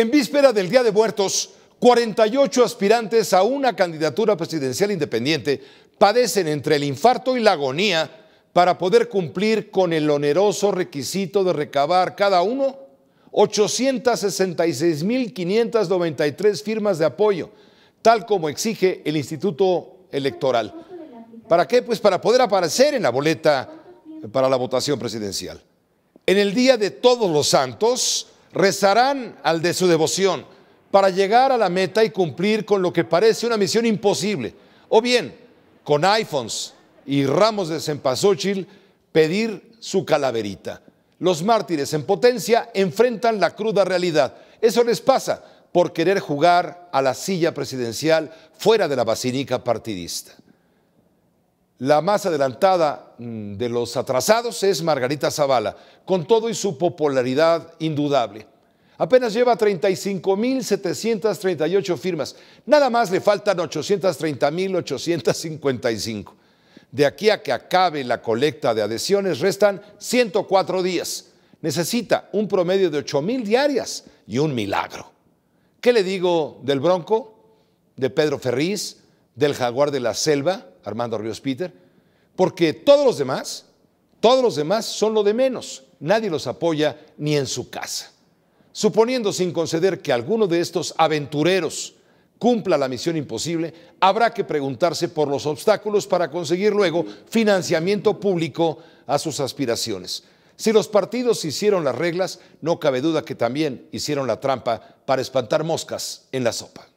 En víspera del Día de Muertos, 48 aspirantes a una candidatura presidencial independiente padecen entre el infarto y la agonía para poder cumplir con el oneroso requisito de recabar cada uno 866.593 firmas de apoyo, tal como exige el Instituto Electoral. ¿Para qué? Pues para poder aparecer en la boleta para la votación presidencial. En el Día de Todos los Santos, rezarán al de su devoción para llegar a la meta y cumplir con lo que parece una misión imposible. O bien, con iPhones y ramos de cempasúchil, pedir su calaverita. Los mártires en potencia enfrentan la cruda realidad. Eso les pasa por querer jugar a la silla presidencial fuera de la basílica partidista. La más adelantada mm, de los atrasados es Margarita Zavala, con todo y su popularidad indudable. Apenas lleva 35.738 firmas, nada más le faltan 830.855. De aquí a que acabe la colecta de adhesiones restan 104 días. Necesita un promedio de 8.000 diarias y un milagro. ¿Qué le digo del Bronco, de Pedro Ferriz, del Jaguar de la Selva? Armando Ríos Peter, porque todos los demás, todos los demás son lo de menos, nadie los apoya ni en su casa. Suponiendo sin conceder que alguno de estos aventureros cumpla la misión imposible, habrá que preguntarse por los obstáculos para conseguir luego financiamiento público a sus aspiraciones. Si los partidos hicieron las reglas, no cabe duda que también hicieron la trampa para espantar moscas en la sopa.